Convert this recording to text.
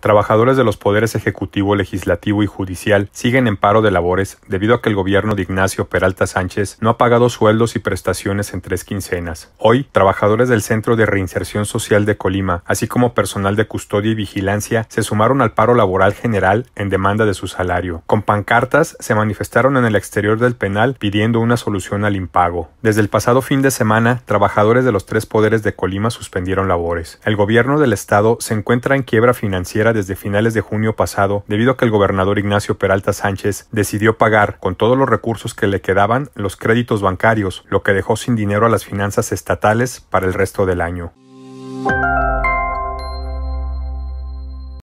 Trabajadores de los poderes ejecutivo, legislativo y judicial siguen en paro de labores debido a que el gobierno de Ignacio Peralta Sánchez no ha pagado sueldos y prestaciones en tres quincenas. Hoy, trabajadores del Centro de Reinserción Social de Colima, así como personal de custodia y vigilancia, se sumaron al paro laboral general en demanda de su salario. Con pancartas se manifestaron en el exterior del penal pidiendo una solución al impago. Desde el pasado fin de semana, trabajadores de los tres poderes de Colima suspendieron labores. El gobierno del estado se encuentra en quiebra financiera desde finales de junio pasado debido a que el gobernador Ignacio Peralta Sánchez decidió pagar con todos los recursos que le quedaban los créditos bancarios, lo que dejó sin dinero a las finanzas estatales para el resto del año.